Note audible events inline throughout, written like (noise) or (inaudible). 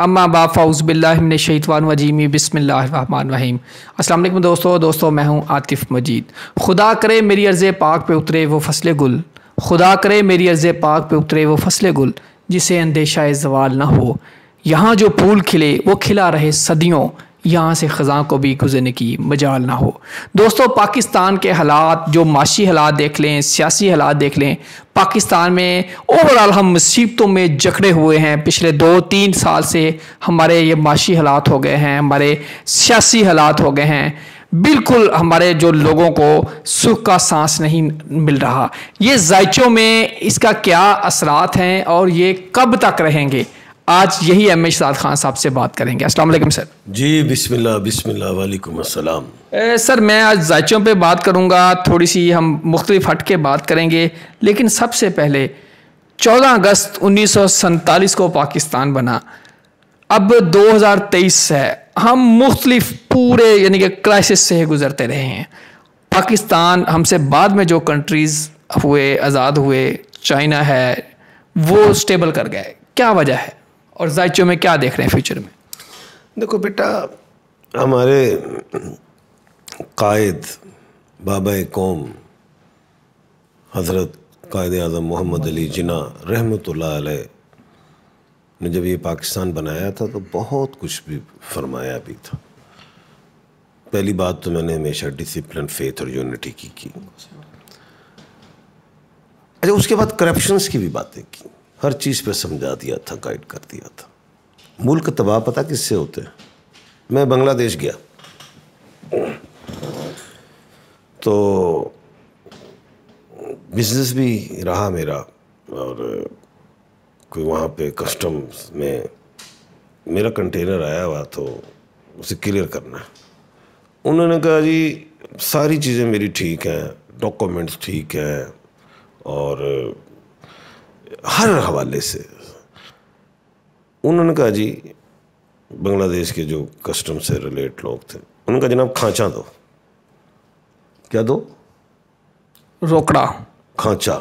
अम्मा बाफ़ा उज़बिल्लिन शहीदवान वजीमी अस्सलाम वालेकुम दोस्तों दोस्तों मैं हूँ आतिफ़ मजीद खुदा करे मेरी अर्ज़ पाक पे उतरे वो फसल गुल खुदा करे मेरी अर्ज़ पाक पे उतरे वो फसल गुल जिसे अंदेशा जवाल ना हो यहाँ जो फूल खिले वो खिला रहे सदियों यहाँ से ख़जा को भी गुजरने की मजाल ना हो दोस्तों पाकिस्तान के हालात जो माशी हालात देख लें सियासी हालात देख लें पाकिस्तान में ओवरऑल हम मुसीबतों में जकड़े हुए हैं पिछले दो तीन साल से हमारे ये माशी हालात हो गए हैं हमारे सियासी हालात हो गए हैं बिल्कुल हमारे जो लोगों को सुख का सांस नहीं मिल रहा ये जायचों में इसका क्या असरात हैं और ये कब तक रहेंगे आज यही एम एस साद खान साहब से बात करेंगे अस्सलाम वालेकुम सर जी बिस्मिल्लाह बिस्मिल्लाह वालेकुम अस्सलाम सर मैं आज जायचों पे बात करूँगा थोड़ी सी हम मुख्तलिफ हट के बात करेंगे लेकिन सबसे पहले 14 अगस्त उन्नीस को पाकिस्तान बना अब 2023 है हम मुख्तलिफ पूरे यानी कि क्राइसिस से गुजरते रहे हैं पाकिस्तान हमसे बाद में जो कंट्रीज़ हुए आज़ाद हुए चाइना है वो स्टेबल कर गए क्या वजह है और जायचो में क्या देख रहे हैं फ्यूचर में देखो बेटा हमारे कायद बाबा कौम हज़रत कायद अजम मोहम्मद अली जिना रहमत ने जब ये पाकिस्तान बनाया था तो बहुत कुछ भी फरमाया भी था पहली बात तो मैंने हमेशा डिसिप्लिन फेथ और यूनिटी की की अच्छा उसके बाद करप्शंस की भी बातें की हर चीज़ पे समझा दिया था गाइड कर दिया था मुल्क तबाह पता किससे होते हैं मैं बांग्लादेश गया तो बिजनेस भी रहा मेरा और कोई वहाँ पे कस्टम्स में मेरा कंटेनर आया हुआ तो उसे क्लियर करना है उन्होंने कहा जी सारी चीज़ें मेरी ठीक हैं डॉक्यूमेंट्स ठीक हैं और हर हवाले से उन्होंने कहा जी बांग्लादेश के जो कस्टम से रिलेट लोग थे उनका जनाब खांचा दो क्या दो रोकड़ा खांचा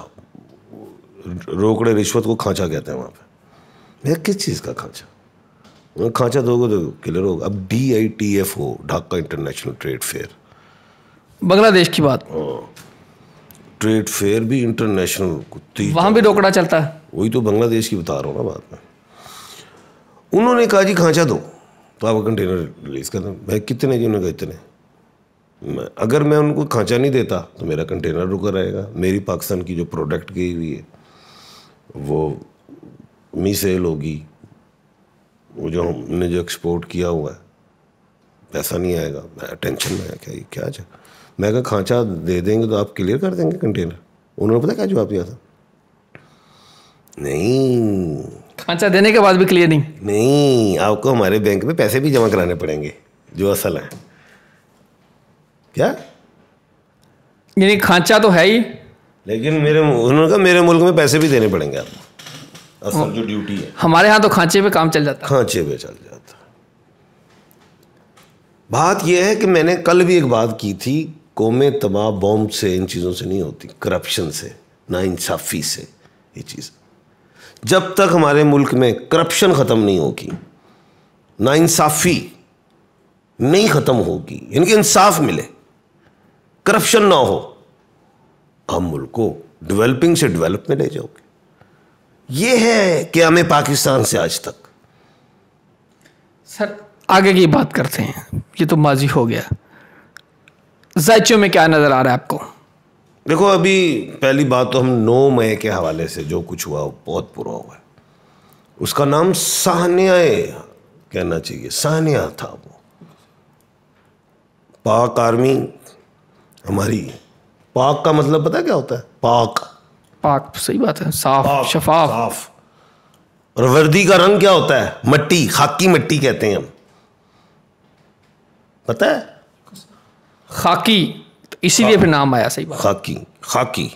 रोकड़े रिश्वत को खांचा कहते हैं वहां पे मैं किस चीज़ का खांचा खांचा दोगे तो क्लियर होगा अब डी आई टी एफ हो Dhaka international trade fair Bangladesh की बात हाँ। ट्रेड फेयर भी इंटरनेशनल कुत्ती भी रोकड़ा चलता है वही तो बांग्लादेश की बता रहा हूँ ना बात में उन्होंने कहा जी खांचा दो तो आप कंटेनर रिलीज कर दें भाई कितने जी उन्होंने कहा इतने मैं अगर मैं उनको खांचा नहीं देता तो मेरा कंटेनर रुका रहेगा मेरी पाकिस्तान की जो प्रोडक्ट गई हुई है वो मी सेल होगी वो जो हमने जो एक्सपोर्ट किया हुआ है पैसा नहीं आएगा मैं टेंशन में आया क्या क्या चाहिए मैं कहा खांचा दे देंगे तो आप क्लियर कर देंगे कंटेनर उन्होंने पता क्या जवाब दिया था नहीं खांचा देने के बाद भी क्लियर नहीं नहीं आपको हमारे बैंक में पैसे भी जमा कराने पड़ेंगे जो असल है क्या यानी खांचा तो है ही लेकिन मेरे उन्होंने कहा मेरे मुल्क में पैसे भी देने पड़ेंगे आपको असल जो ड्यूटी है हमारे यहाँ तो खांचे पे काम चल जाता खांचे पे चल जाता बात यह है कि मैंने कल भी एक बात की थी कौमें तबाह बॉम्ब से इन चीज़ों से नहीं होती करप्शन से ना इंसाफी से ये चीज़ जब तक हमारे मुल्क में करप्शन ख़त्म नहीं होगी ना इंसाफी नहीं ख़त्म होगी यानी इंसाफ मिले करप्शन ना हो हम मुल्क को डेवलपिंग से डेवलप में ले जाओगे ये है कि हमें पाकिस्तान से आज तक सर आगे की बात करते हैं ये तो माजी हो गया जायचों में क्या नज़र आ रहा है आपको देखो अभी पहली बात तो हम नौ मई के हवाले से जो कुछ हुआ बहुत बुरा हुआ है उसका नाम सहनिया कहना चाहिए सहनिया था वो पाक आर्मी हमारी पाक का मतलब पता क्या होता है पाक पाक सही बात है साफ पाक, शफाफ साफ और वर्दी का रंग क्या होता है मट्टी खाकी मट्टी कहते हैं हम पता है खाकी तो इसीलिए फिर नाम आया सही बात खाकी खाकी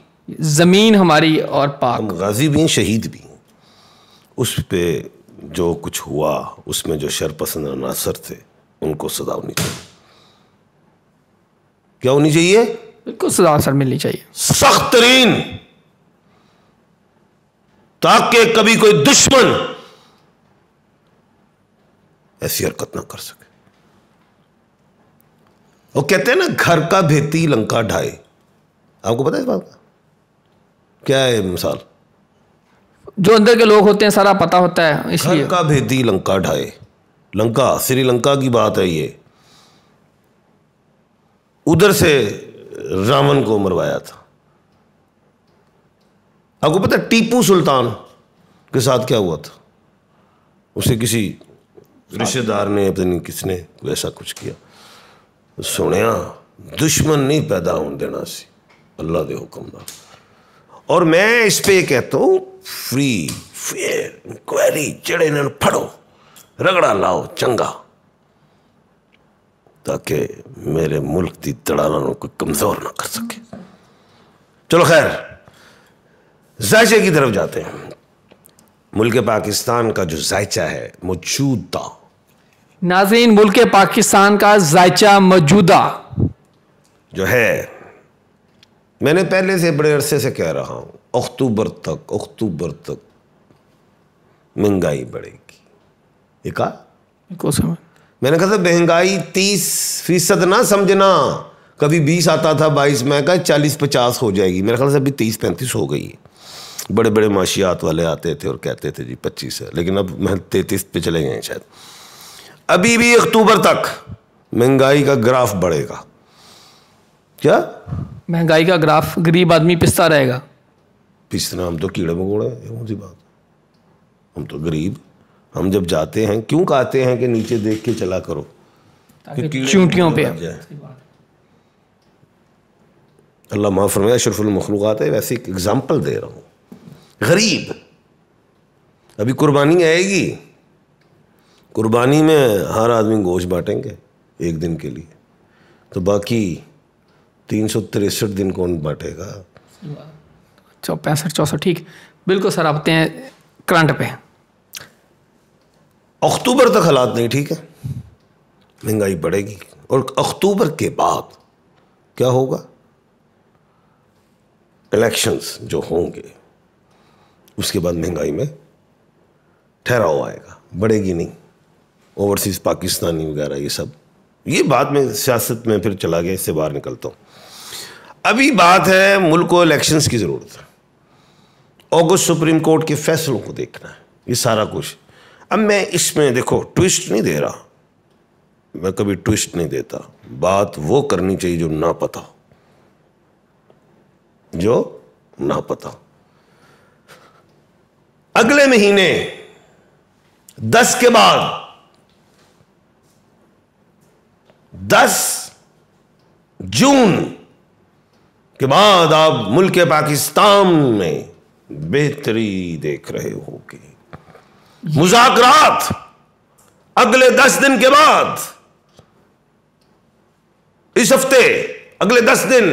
ज़मीन हमारी और पाक हम गाजी भी हैं शहीद भी हैं उस पर जो कुछ हुआ उसमें जो शरपसंद अनासर थे उनको सजा होनी चाहिए क्या होनी चाहिए बिल्कुल सदा असर मिलनी चाहिए सख्त तरीन ताकि कभी कोई दुश्मन ऐसी हरकत ना कर सके वो कहते हैं ना घर का भेती लंका ढाए आपको पता है इस बात का क्या है मिसाल जो अंदर के लोग होते हैं सारा पता होता है इसलिए घर का भेदी लंका ढाए लंका श्रीलंका की बात है ये उधर से रावण को मरवाया था आपको पता टीपू सुल्तान के साथ क्या हुआ था उसे किसी रिश्तेदार ने अपने किसने ऐसा कुछ किया सुनिया दुश्मन नहीं पैदा होने देना सी अल्लाह के हुक्म और मैं इस पर कहता हूँ फ्री फेयर इंक्वायरी जड़े ने फड़ो रगड़ा लाओ चंगा ताकि मेरे मुल्क की तड़ाना कोई कमजोर ना कर सके चलो खैर जायचे की तरफ जाते हैं मुल्क पाकिस्तान का जो जायचा है मौजूदा नाजरीन मुल्क पाकिस्तान का जायचा मौजूदा जो है मैंने पहले से बड़े अरसे से कह रहा हूं अक्टूबर तक अक्टूबर तक महंगाई बढ़ेगी एक मैंने कहा था महंगाई तीस फीसद ना समझना कभी बीस आता था बाईस मैं कहा चालीस पचास हो जाएगी मेरे ख्याल से अभी तीस पैंतीस हो गई है बड़े बड़े माशियात वाले आते थे और कहते थे जी पच्चीस है लेकिन अब मैं तैतीस पे चले गए शायद अभी भी अक्टूबर तक महंगाई का ग्राफ बढ़ेगा क्या महंगाई का ग्राफ गरीब आदमी पिसता रहेगा पिसना हम तो कीड़े मकोड़े हैं कौन सी बात हम तो गरीब हम जब जाते हैं क्यों कहते हैं कि नीचे देख के चला करो चूंटियों पे अल्लाह माफ़ फरमाया अशरफुल मखलूक़ात है वैसे एक एग्ज़ाम्पल दे रहा हूं गरीब अभी कुर्बानी आएगी कुर्बानी में हर आदमी गोश्त बांटेंगे एक दिन के लिए तो बाकी तीन सौ तिरसठ दिन कौन बांटेगा चौ पैंसठ चौसठ ठीक बिल्कुल सर आपते हैं करंट पे अक्टूबर तक हालात नहीं ठीक है महंगाई बढ़ेगी और अक्टूबर के बाद क्या होगा इलेक्शंस जो होंगे उसके बाद महंगाई में ठहराव आएगा बढ़ेगी नहीं ओवरसीज़ पाकिस्तानी वगैरह ये सब ये बात में सियासत में फिर चला गया इससे बाहर निकलता हूँ अभी बात है मुल्क को इलेक्शंस की ज़रूरत है ऑगस्ट सुप्रीम कोर्ट के फैसलों को देखना है ये सारा कुछ अब मैं इसमें देखो ट्विस्ट नहीं दे रहा मैं कभी ट्विस्ट नहीं देता बात वो करनी चाहिए जो ना पता हो जो ना पता हो अगले महीने दस के बाद दस जून के बाद आप मुल्क पाकिस्तान में बेहतरी देख रहे होगे मुजाकरात अगले दस दिन के बाद इस हफ्ते अगले दस दिन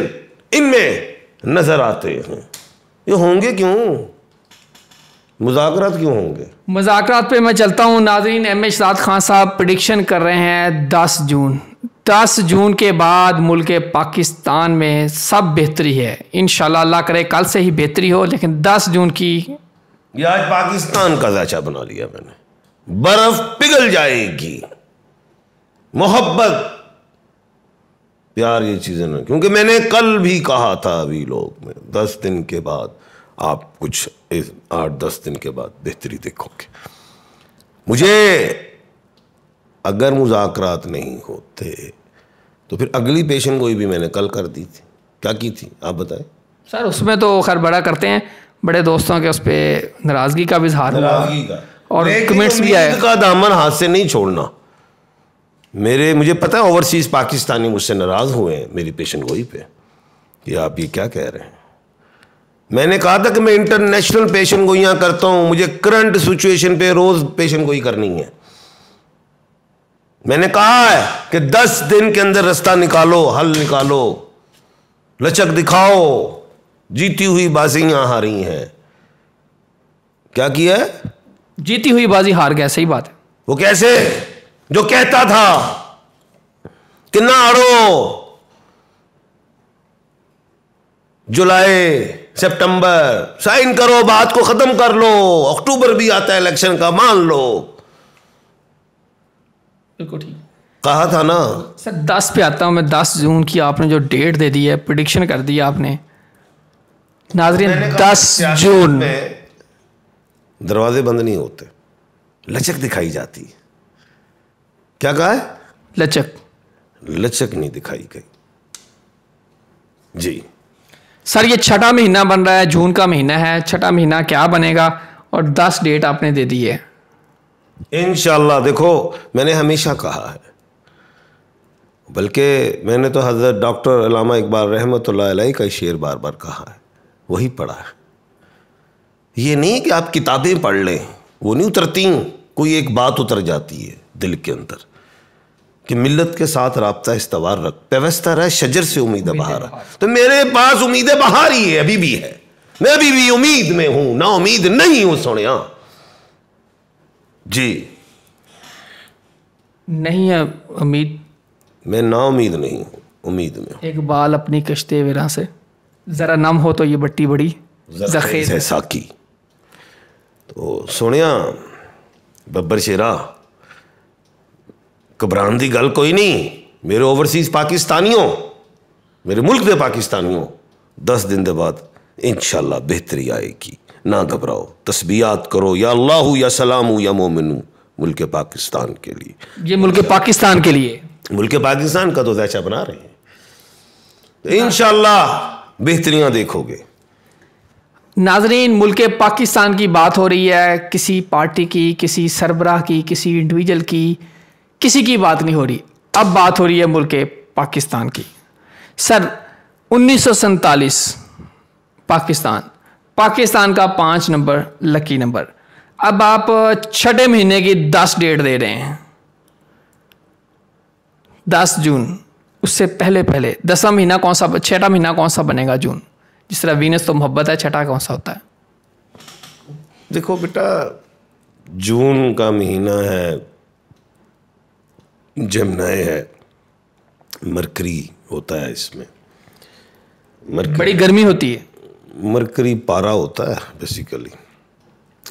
इनमें नजर आते हैं ये होंगे क्यों मुजाकरात क्यों होंगे मुजाकरात पे मैं चलता हूं नाजरीन एम ए शाद खान साहब प्रडिक्शन कर रहे हैं दस जून दस जून के बाद मुल्क पाकिस्तान में सब बेहतरी है इन शाह करे कल से ही बेहतरी हो लेकिन दस जून की आज पाकिस्तान का जाचा बना लिया मैंने बर्फ पिघल जाएगी मोहब्बत प्यार ये चीज़ें ना क्योंकि मैंने कल भी कहा था अभी लोग में दस दिन के बाद आप कुछ आठ दस दिन के बाद बेहतरी देखोगे मुझे अगर मुजाकर नहीं होते तो फिर अगली पेशन गोई भी मैंने कल कर दी थी क्या की थी आप बताएं सर उसमें तो खैर बड़ा करते हैं बड़े दोस्तों के उस पर नाराज़गी का भी इजहार और कमेंट्स भी आए का दामन हाथ से नहीं छोड़ना मेरे मुझे पता है ओवरसीज़ पाकिस्तानी मुझसे नाराज़ हुए हैं मेरी पेशन गोई पे कि आप ये क्या कह रहे हैं मैंने कहा था कि मैं इंटरनेशनल पेशन गोइयाँ करता हूँ मुझे करंट सिचुएशन पे रोज़ पेशन गोई करनी है मैंने कहा है कि दस दिन के अंदर रास्ता निकालो हल निकालो लचक दिखाओ जीती हुई यहां हारी हैं क्या किया जीती हुई बाजी हार गया सही बात है वो कैसे जो कहता था कि ना अड़ो जुलाई सितंबर साइन करो बात को खत्म कर लो अक्टूबर भी आता है इलेक्शन का मान लो बिल्कुल ठीक कहा था ना सर दस पे आता हूँ मैं दस जून की आपने जो डेट दे दी है प्रडिक्शन कर दी है आपने नाजरीन दस जून दरवाजे बंद नहीं होते लचक दिखाई जाती क्या कहा है लचक लचक नहीं दिखाई गई जी सर ये छठा महीना बन रहा है जून का महीना है छठा महीना क्या बनेगा और दस डेट आपने दे दी है इन देखो मैंने हमेशा कहा है बल्कि मैंने तो हज़रत डॉक्टर अलामा इकबाल रहमत का शेर बार बार कहा है वही पढ़ा है ये नहीं कि आप किताबें पढ़ लें वो नहीं उतरती कोई एक बात उतर जाती है दिल के अंदर कि मिल्लत के साथ रबता इस्तवार रख व्यवस्था रहा शजर से उम्मीद बहार तो मेरे पास उम्मीद बहार ही है अभी भी है मैं अभी भी उम्मीद में हूं ना उम्मीद नहीं हूं सोने जी नहीं है उम्मीद मैं ना उम्मीद नहीं हूँ उम्मीद में एक बाल अपनी कश्ते विरा से जरा नम हो तो ये बट्टी बड़ी जखे साकी तो सुनिया बब्बर शेरा घबराने की गल कोई नहीं मेरे ओवरसीज पाकिस्तानियों मेरे मुल्क के पाकिस्तानियों दस दिन के बाद इंशाल्लाह बेहतरी आएगी ना घबराओ तस्बियात करो या अल्लाह या सलाम या मोमिन मुल्क पाकिस्तान के लिए ये मुल्क पाकिस्तान के लिए मुल्क पाकिस्तान का तो दैचा बना रहे हैं तो इन बेहतरियाँ देखोगे नाजरीन मुल्क पाकिस्तान की बात हो रही है किसी पार्टी की किसी सरबराह की किसी इंडिविजुअल की किसी की बात नहीं हो रही अब बात हो रही है मुल्क पाकिस्तान की सर उन्नीस पाकिस्तान पाकिस्तान का पांच नंबर लकी नंबर अब आप छठे महीने की दस डेट दे रहे हैं दस जून उससे पहले पहले दसवा महीना कौन सा छठा महीना कौन सा बनेगा जून जिस तरह वीनस तो मोहब्बत है छठा कौन सा होता है देखो बेटा जून का महीना है जमनाए है मरकरी होता है इसमें मरकरी बड़ी गर्मी होती है मरकरी पारा होता है बेसिकली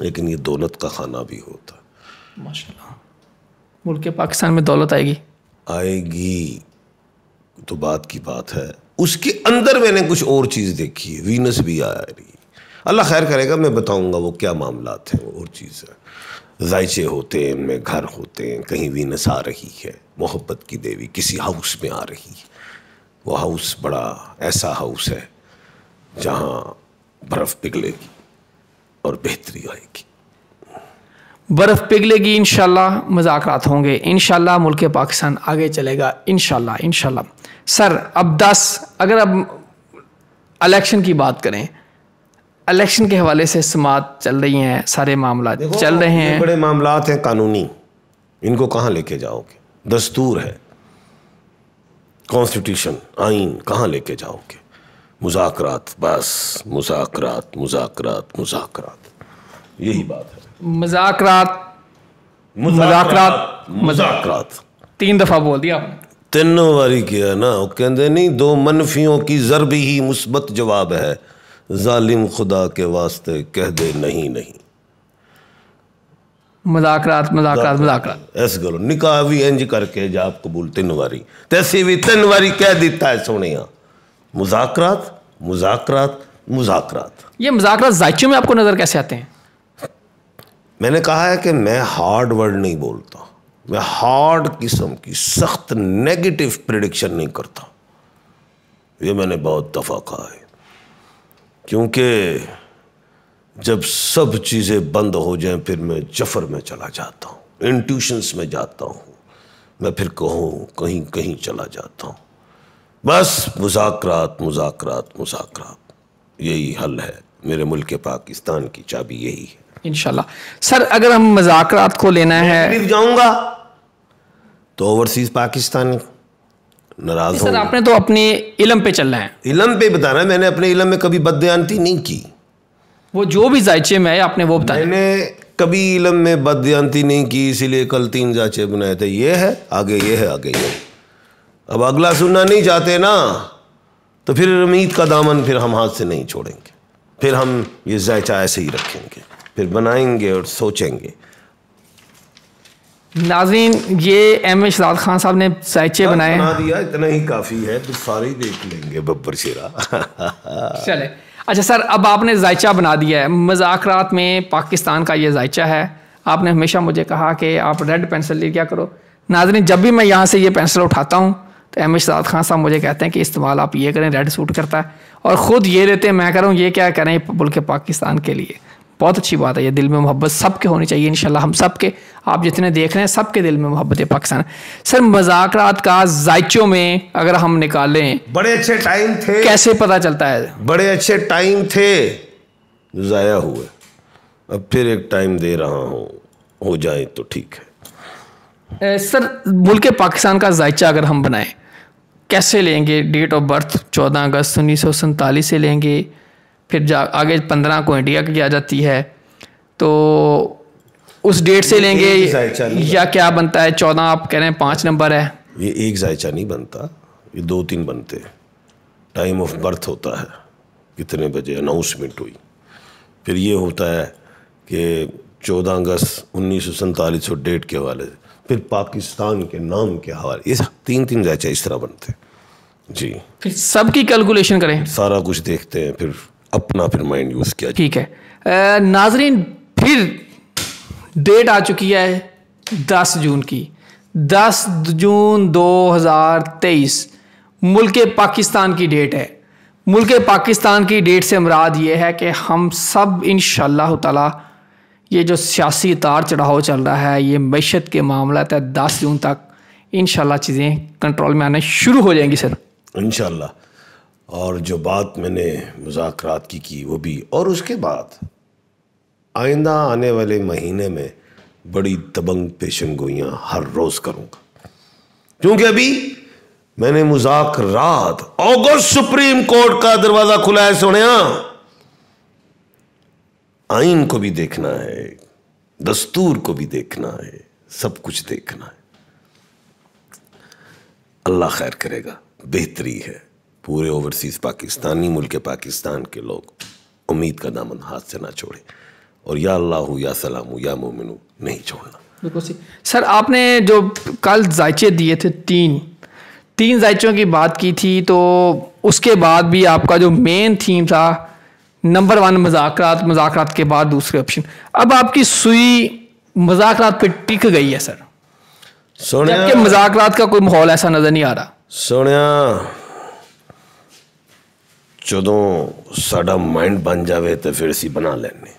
लेकिन ये दौलत का खाना भी होता है माशा मुल्क पाकिस्तान में दौलत आएगी आएगी तो बात की बात है उसके अंदर मैंने कुछ और चीज़ देखी है वीनस भी आ रही अल्लाह खैर करेगा मैं बताऊंगा वो क्या मामला थे वो और चीज़ है जायचे होते हैं उनमें घर होते हैं कहीं वीनस आ रही है मोहब्बत की देवी किसी हाउस में आ रही है वो हाउस बड़ा ऐसा हाउस है जहां बर्फ पिघलेगी और बेहतरी आएगी बर्फ़ पिघलेगी इनशाला मजाक होंगे इनशाला मुल्क पाकिस्तान आगे चलेगा इन इन सर अब दस अगर अब इलेक्शन की बात करें इलेक्शन के हवाले से समात चल रही हैं सारे मामला चल रहे हैं बड़े मामला हैं कानूनी इनको कहाँ लेके जाओगे दस्तूर है कॉन्स्टिट्यूशन आइन कहाँ लेके जाओगे मुजाकरात बस मुजाकरात मुजाकरात मुजाकरात यही बात है मजाकरात मजाकरात मजाकरात तीन दफा बोल दिया तीनों बारी किया ना वो कहते नहीं दो मनफियों की जरब ही मुस्बत जवाब है जालिम खुदा के वास्ते कह दे नहीं नहीं मजाकरात मजाकरात मजाकरात ऐसे करो निकाह भी इंज करके जाप कबूल तीन बारी तैसे भी तीन बारी कह दिता है सोने मुजाकरात मुजाकरात मुजाकरात ये मुजाकरात जायचे में आपको नज़र कैसे आते हैं मैंने कहा है कि मैं हार्ड वर्ड नहीं बोलता मैं हार्ड किस्म की सख्त नेगेटिव प्रिडिक्शन नहीं करता ये मैंने बहुत दफ़ा कहा है क्योंकि जब सब चीज़ें बंद हो जाएं फिर मैं जफर में चला जाता हूं इंट्यूशंस में जाता हूं मैं फिर कहूं कहीं कहीं चला जाता हूं बस मुजाकरात मुजाकरात मुजाकरात यही हल है मेरे मुल्क पाकिस्तान की चाबी यही है इनशाला सर अगर हम मुजाकरात को लेना है जाऊंगा तो ओवरसीज पाकिस्तान नाराज सर आपने तो अपने इलम पे चलना है इलम पे बता रहा है मैंने अपने इलम में कभी बदयानती नहीं की वो जो भी जायचे में है आपने वो बताया मैंने कभी इलम में बदयानती नहीं की इसीलिए कल तीन जायचे बनाए थे ये है आगे ये है आगे ये है अब अगला सुनना नहीं चाहते ना तो फिर उम्मीद का दामन फिर हम हाथ से नहीं छोड़ेंगे फिर हम ये जायचा ऐसे ही रखेंगे फिर बनाएंगे और सोचेंगे नाजीन ये एम ए शराद खान साहब ने साइचे हाँ, बनाए बना दिया इतना ही काफ़ी है तो सारे ही देख लेंगे बब्बर शेरा (laughs) चले अच्छा सर अब आपने जायचा बना दिया है मजाकरात में पाकिस्तान का ये जायचा है आपने हमेशा मुझे कहा कि आप रेड पेंसिल ले क्या करो नाजरीन जब भी मैं यहाँ से ये पेंसिल उठाता हूँ तो एम शहजाद खान साहब मुझे कहते हैं कि इस्तेमाल आप ये करें रेड सूट करता है और ख़ुद ये देते हैं मैं कह रहा हूँ ये क्या करें मुल्क पाकिस्तान के लिए बहुत अच्छी बात है ये दिल में मोहब्बत सब के होनी चाहिए इन हम सब के आप जितने देख रहे हैं सब के दिल में मोहब्बत है पाकिस्तान सर मजाक का जायचों में अगर हम निकालें बड़े अच्छे टाइम थे कैसे पता चलता है बड़े अच्छे टाइम थे ज़ाया हुए अब फिर एक टाइम दे रहा हूँ हो जाए तो ठीक है सर मुल्क पाकिस्तान का जायचा अगर हम बनाएं कैसे लेंगे डेट ऑफ बर्थ 14 अगस्त उन्नीस से लेंगे फिर जा आगे 15 को इंडिया की आ जाती है तो उस डेट से लेंगे या क्या बनता है चौदह आप कह रहे हैं पाँच नंबर है ये एक जायचा नहीं बनता ये दो तीन बनते हैं टाइम ऑफ बर्थ होता है कितने बजे अनाउंसमेंट हुई फिर ये होता है कि चौदह अगस्त उन्नीस सौ सैंतालीस डेट के हवाले से फिर पाकिस्तान के नाम के हवाले ये तीन तीन जायचे इस तरह बनते हैं जी फिर सबकी कैलकुलेशन करें सारा कुछ देखते हैं फिर अपना फिर माइंड यूज़ किया ठीक है नाजरीन फिर डेट आ चुकी है दस जून की दस जून दो हजार तेईस मुल्क पाकिस्तान की डेट है मुल्क पाकिस्तान की डेट से मराद ये है कि हम सब इन शाह ये जो सियासी उतार चढ़ाव चल रहा है ये मीशत के मामला है दस जून तक इन चीज़ें कंट्रोल में आने शुरू हो जाएंगी सर इन और जो बात मैंने मुजाकर की की वो भी और उसके बाद आइंदा आने वाले महीने में बड़ी दबंग पेशन गोइयाँ हर रोज़ करूँगा क्योंकि अभी मैंने मुजाकर अगस्त सुप्रीम कोर्ट का दरवाज़ा खुला है सुने आइन को भी देखना है दस्तूर को भी देखना है सब कुछ देखना है अल्लाह खैर करेगा बेहतरी है पूरे ओवरसीज़ पाकिस्तानी मुल्क पाकिस्तान के लोग उम्मीद का दामन हाथ से ना छोड़े और या अल्लाह या सलाम या मोमिन नहीं छोड़ना सर आपने जो कल जायचे दिए थे तीन तीन जायचों की बात की थी तो उसके बाद भी आपका जो मेन थीम था नंबर वन मजाकरात मजाकरात के बाद दूसरे ऑप्शन अब आपकी सुई मजाकरात पे टिक गई है सर जबकि मजाकरात का कोई माहौल ऐसा नजर नहीं आ रहा सुनिया जो सा माइंड बन जाए तो फिर अस बना ਲੈਣੇ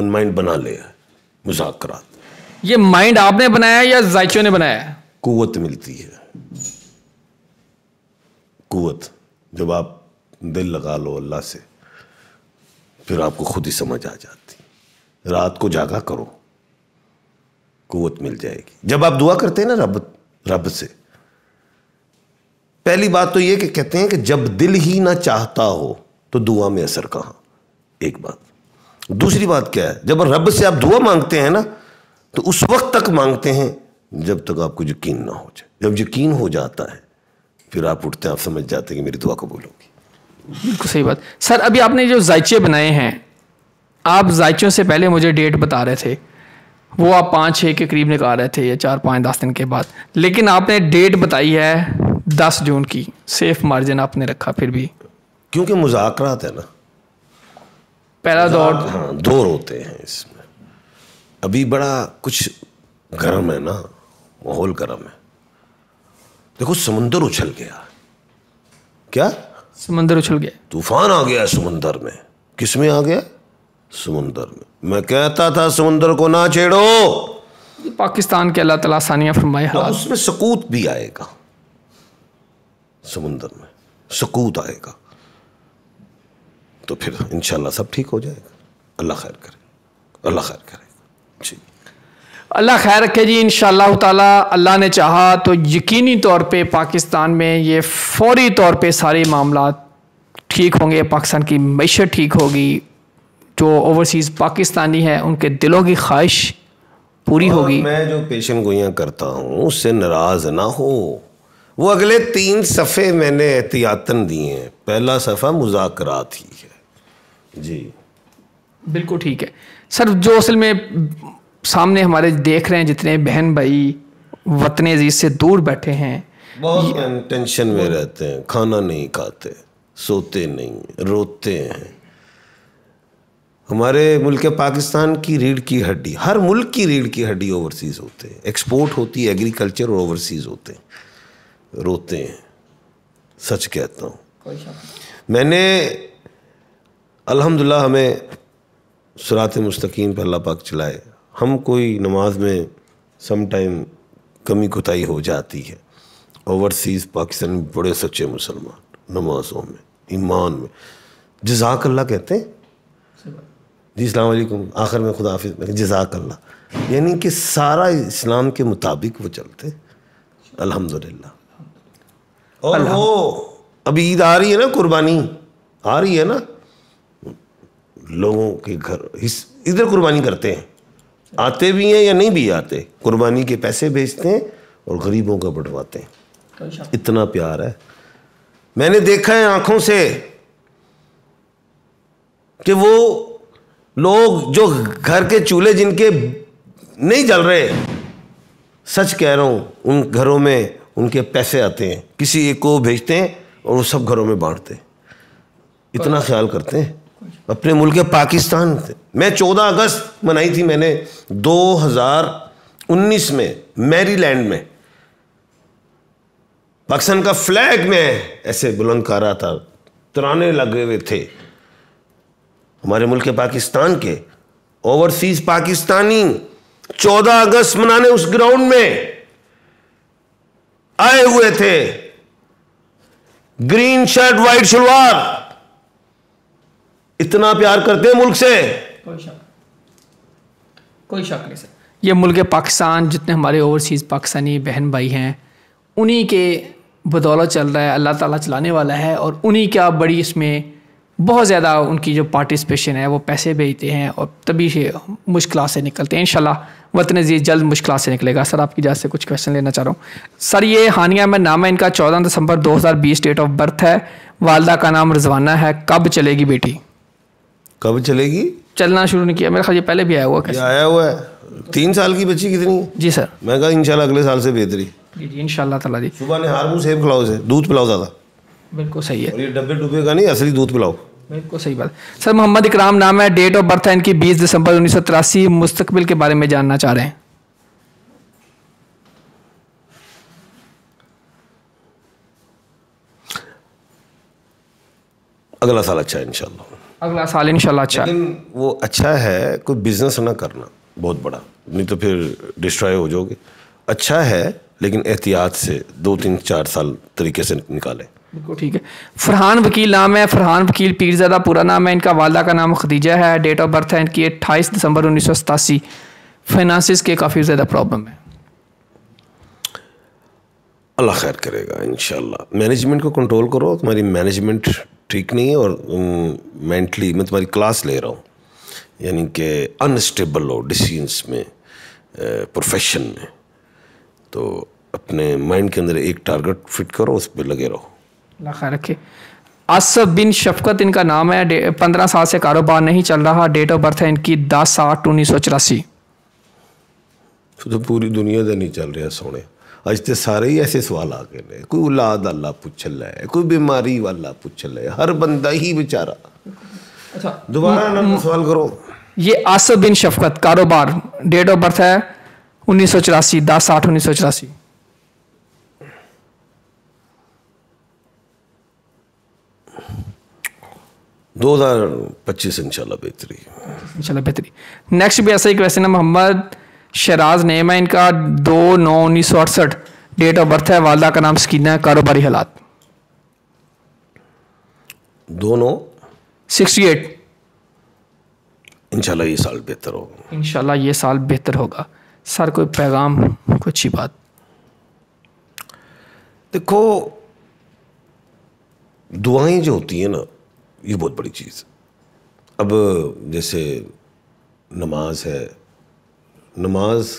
उन माइंड बना ले मुजाकरात ये माइंड आपने बनाया या जायचों ने बनाया कुत मिलती है कुत जब आप दिल लगा लो अल्लाह से फिर आपको खुद ही समझ आ जाती रात को जागा करो कुत मिल जाएगी जब आप दुआ करते हैं ना रब रब से पहली बात तो यह कि कहते हैं कि जब दिल ही ना चाहता हो तो दुआ में असर कहां एक बात दूसरी बात क्या है जब रब से आप दुआ मांगते हैं ना तो उस वक्त तक मांगते हैं जब तक आपको यकीन ना हो जाए जब यकीन हो जाता है फिर आप उठते हैं आप समझ जाते हैं कि मेरी दुआ कबूल हो बिल्कुल सही बात सर अभी आपने जो जायचे बनाए हैं आप जायचों से पहले मुझे डेट बता रहे थे वो आप पाँच छः के करीब निकाल रहे थे या चार पाँच दस दिन के बाद लेकिन आपने डेट बताई है दस जून की सेफ मार्जिन आपने रखा फिर भी क्योंकि मुजाकर है ना पहला दौर हाँ दौर होते हैं इसमें अभी बड़ा कुछ गर्म है ना माहौल गर्म है देखो समुंदर उछल गया क्या समंदर उछल गया तूफान आ गया समंदर में किस में आ गया समुंदर में मैं कहता था समुंदर को ना छेड़ो पाकिस्तान के अल्लाह तला सानिया फरमाए तो उसमें सकूत भी आएगा समुंदर में सकूत आएगा तो फिर इंशाल्लाह सब ठीक हो जाएगा अल्लाह खैर करे अल्लाह खैर करेगा जी अल्लाह खैर रखे जी इन शाह अल्लाह ने चाहा तो यकीनी तौर पे पाकिस्तान में ये फौरी तौर पे सारे मामला ठीक होंगे पाकिस्तान की मीशत ठीक होगी जो ओवरसीज़ पाकिस्तानी हैं उनके दिलों की ख्वाहिश पूरी होगी मैं जो पेशन गोयाँ करता हूँ उससे नाराज़ ना हो वो अगले तीन सफ़े मैंने एहतियातन दिए हैं पहला सफ़ा मुजाकरात ही है जी बिल्कुल ठीक है सर जो असल में सामने हमारे देख रहे हैं जितने बहन भाई वतन अजीज से दूर बैठे हैं बहुत टेंशन में रहते हैं खाना नहीं खाते सोते नहीं रोते हैं हमारे मुल्क पाकिस्तान की रीढ़ की हड्डी हर मुल्क की रीढ़ की हड्डी ओवरसीज़ होते हैं एक्सपोर्ट होती है एग्रीकल्चर और ओवरसीज़ होते हैं रोते हैं सच कहता हूँ मैंने अल्हम्दुलिल्लाह हमें सुरात मुस्तकीम पर अल्लाह पाक चलाए हम कोई नमाज में सम टाइम कमी कोताही हो जाती है ओवरसीज़ पाकिस्तान में बड़े सच्चे मुसलमान नमाजों में ईमान में जजाक अल्लाह कहते हैं जी इस्लाम आखिर में खुदा हाफिज जजाक अल्लाह यानी कि सारा इस्लाम के मुताबिक वो चलते अल्हम्दुलिल्लाह और वो अभी ईद आ रही है ना कुर्बानी आ रही है ना लोगों के घर इस इधर कुर्बानी करते हैं आते भी हैं या नहीं भी आते कुर्बानी के पैसे भेजते हैं और गरीबों का बंटवाते हैं इतना प्यार है मैंने देखा है आंखों से कि वो लोग जो घर के चूल्हे जिनके नहीं जल रहे सच कह रहा हूं उन घरों में उनके पैसे आते हैं किसी एक को भेजते हैं और वो सब घरों में बांटते हैं इतना ख्याल करते हैं अपने मुल्क पाकिस्तान थे मैं 14 अगस्त मनाई थी मैंने 2019 में मैरीलैंड में पाकिस्तान का फ्लैग मैं ऐसे बुलंद कर रहा था तराने लगे हुए थे हमारे मुल्क पाकिस्तान के ओवरसीज पाकिस्तानी 14 अगस्त मनाने उस ग्राउंड में आए हुए थे ग्रीन शर्ट व्हाइट शलवार इतना प्यार करते हैं मुल्क से कोई शक कोई शक नहीं सर ये मुल्क पाकिस्तान जितने हमारे ओवरसीज़ पाकिस्तानी बहन भाई हैं उन्हीं के बदौलत चल रहा है अल्लाह ताला चलाने वाला है और उन्हीं का बड़ी इसमें बहुत ज़्यादा उनकी जो पार्टिसिपेशन है वो पैसे भेजते हैं और तभी से मुश्किल से निकलते हैं इन वतन जी जल्द मुश्किल से निकलेगा सर आपकी जहाँ से कुछ क्वेश्चन लेना चाह रहा हूँ सर ये हानिया में नाम है इनका चौदह दिसंबर 2020 डेट ऑफ बर्थ है वालदा का नाम रजवाना है कब चलेगी बेटी कब चलेगी चलना शुरू नहीं किया मेरा ख्याल ये पहले भी आया हुआ कैसे? आया हुआ है तीन साल की बच्ची कितनी जी सर मैं कहा इंशाल्लाह अगले साल से बेहतरी जी ताला जी सुबह ने हारमू सेब खिलाओ से दूध पिलाओ ज़्यादा बिल्कुल सही है और ये डब्बे डुबे का नहीं असली दूध पिलाओ बिल्कुल सही बात सर मोहम्मद इकराम नाम है डेट ऑफ बर्थ है इनकी बीस दिसंबर उन्नीस सौ तिरासी मुस्तबिल के बारे में जानना चाह रहे हैं अगला साल अच्छा है इंशाल्लाह अगला साल इंशाल्लाह अच्छा वो अच्छा है कोई बिजनेस ना करना बहुत बड़ा नहीं तो फिर डिस्ट्रॉय हो जाओगे अच्छा है लेकिन एहतियात से दो तीन चार साल तरीके से निकाले बिल्कुल ठीक है फरहान वकील नाम है फरहान वकील पीरजादा पूरा नाम है इनका वालदा का नाम खदीजा है डेट ऑफ बर्थ है इनकी अट्ठाईस दिसंबर उन्नीस सौ सतासी फाइनेंसिस के काफ़ी ज़्यादा प्रॉब्लम है अल्लाह खैर करेगा इन मैनेजमेंट को कंट्रोल करो तुम्हारी मैनेजमेंट ठीक नहीं है और मेंटली मैं तुम्हारी क्लास ले रहा हूँ यानी कि अनस्टेबल हो डिसीजंस में प्रोफेशन में तो अपने माइंड के अंदर एक टारगेट फिट करो उस पर लगे रहो लखा रखे असफ बिन शफकत इनका नाम है पंद्रह साल से कारोबार नहीं चल रहा डेट ऑफ बर्थ है इनकी दस आठ उन्नीस सौ चौरासी तो, तो पूरी दुनिया से नहीं चल रहा सोने अज तो सारे ही ऐसे सवाल आ गए ने कोई औलाद अल्लाह पूछ लै कोई बीमारी वाला पूछ लै हर बंदा ही बेचारा अच्छा दोबारा हम्म, हम्म। सवाल करो ये आसफ बिन शफकत कारोबार डेट ऑफ बर्थ है उन्नीस सौ चौरासी दस आठ उन्नीस सौ चौरासी दो हज़ार पच्चीस इंशाल्लाह बेहतरी इंशाल्लाह बेहतरी नेक्स्ट भी ऐसा ही क्वेश्चन है मोहम्मद शराज नेम है इनका दो नौ उन्नीस सौ अड़सठ डेट ऑफ बर्थ है वालदा का नाम सकीना है कारोबारी हालात दो नौ सिक्सटी एट इनशाला ये साल बेहतर होगा इनशाला ये साल बेहतर होगा सर कोई पैगाम कोई अच्छी बात देखो दुआएं जो होती हैं ना ये बहुत बड़ी चीज़ अब जैसे नमाज है नमाज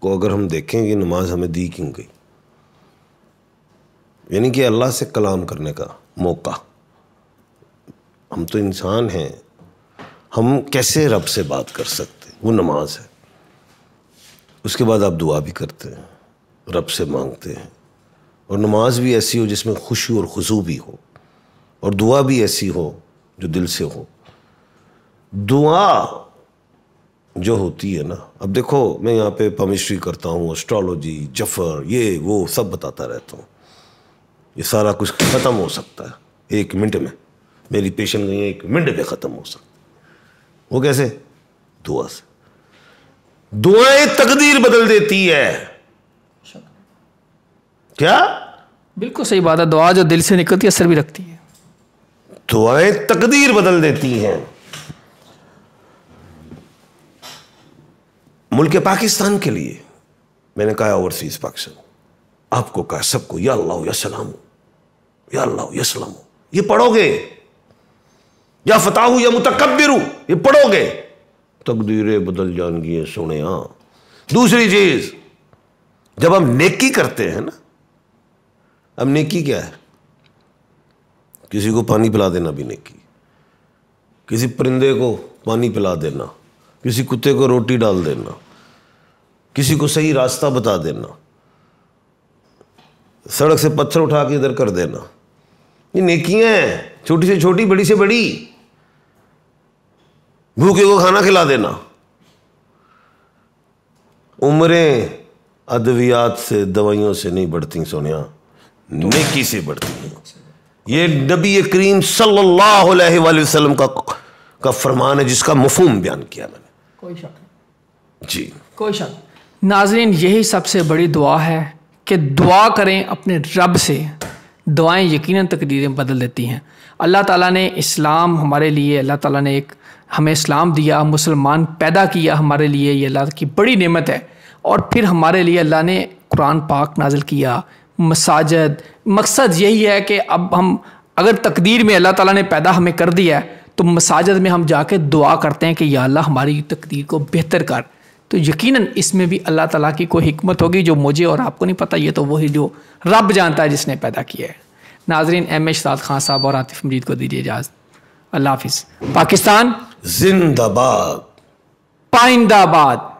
को अगर हम देखें कि नमाज हमें दी क्यों गई यानी कि अल्लाह से कलाम करने का मौका हम तो इंसान हैं हम कैसे रब से बात कर सकते वो नमाज है उसके बाद आप दुआ भी करते हैं रब से मांगते हैं और नमाज भी ऐसी हो जिसमें खुशी और खुशू भी हो और दुआ भी ऐसी हो जो दिल से हो दुआ जो होती है ना अब देखो मैं यहाँ पे पमिस्ट्री करता हूँ एस्ट्रोलॉजी जफर ये वो सब बताता रहता हूँ ये सारा कुछ ख़त्म हो सकता है एक मिनट में मेरी पेशेंट गई एक मिनट में ख़त्म हो सकती वो कैसे दुआ से दुआएं तकदीर बदल देती है क्या बिल्कुल सही बात है दुआ जो दिल से निकलती है असर भी रखती है दुआएं तकदीर बदल देती हैं मुल्क पाकिस्तान के लिए मैंने कहा ओवरसीज पाकिस्तान आपको कहा सबको या अल्लाह या सलाम या अल्लाह या सलाम ये पढ़ोगे या फताहू या मुतकबिर ये पढ़ोगे तकदीरें बदल जाएंगी सुने आ हाँ। दूसरी चीज जब हम नेकी करते हैं ना अब नेकी क्या है किसी को पानी पिला देना भी नेकी किसी परिंदे को पानी पिला देना किसी कुत्ते को रोटी डाल देना किसी को सही रास्ता बता देना सड़क से पत्थर उठा के इधर कर देना ये नेकियां हैं छोटी से छोटी बड़ी से बड़ी भूखे को खाना खिला देना उम्रें अद्वियात से दवाइयों से नहीं बढ़ती सोनिया नेकी से बढ़ती हैं ये नबी करीम सल्लल्लाहु अलैहि वसल्लम का का फरमान है जिसका मफहम बयान किया मैंने कोई शक जी कोई शक नाजरीन यही सबसे बड़ी दुआ है कि दुआ करें अपने रब से दुआएं यकीनन तकदीरें बदल देती हैं अल्लाह ताला ने इस्लाम हमारे लिए अल्लाह ताला ने एक हमें इस्लाम दिया मुसलमान पैदा किया हमारे लिए ये अल्लाह की बड़ी नेमत है और फिर हमारे लिए अल्लाह ने कुरान पाक नाजिल किया मसाजद मकसद यही है कि अब हम अगर तकदीर में अल्लाह ताला ने पैदा हमें कर दिया है तो मसाजद में हम जाके दुआ करते हैं कि या अल्लाह हमारी तकदीर को बेहतर कर तो यकीनन इसमें भी अल्लाह ताला की कोई हिकमत होगी जो मुझे और आपको नहीं पता ये तो वही जो रब जानता है जिसने पैदा किया है नाजरीन एम एश साद खान साहब और आतिफ मजीद को दीजिए इजाज़त अल्लाह हाफिज़ पाकिस्तान जिंदाबाद पाइंदाबाद